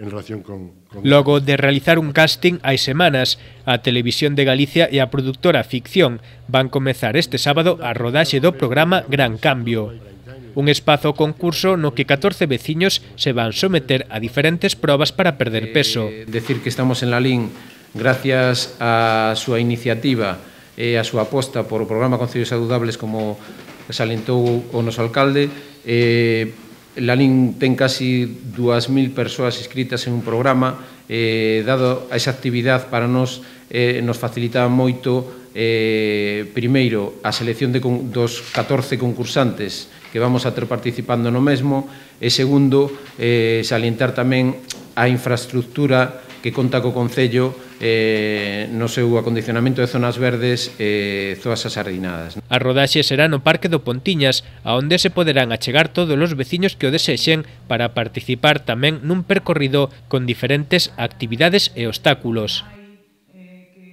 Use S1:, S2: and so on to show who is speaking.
S1: en relación con, con... Logo
S2: de realizar un casting hai semanas, a Televisión de Galicia e a productora Ficción van comezar este sábado a rodaxe do programa Gran Cambio. Un espazo concurso no que 14 veciños se van someter a diferentes
S3: probas para perder eh, peso. Eh, decir que estamos en la LIN gracias a súa iniciativa e a súa aposta por o programa Concellos Saludables como salientou o noso alcalde, eh, Lalín ten casi 2.000 persoas inscritas en un programa, eh, dado a esa actividade para nos eh, nos facilitaba moito eh, primeiro a selección de, dos 14 concursantes que vamos a ter participando no mesmo e segundo eh, salientar tamén a infraestructura que conta co Concello eh, no seu acondicionamento de zonas verdes e eh, zoas asardinadas. A rodaxe será no Parque do Pontiñas,
S2: aonde se poderán achegar todos os veciños que o desexen para participar tamén nun percorrido con diferentes actividades e obstáculos.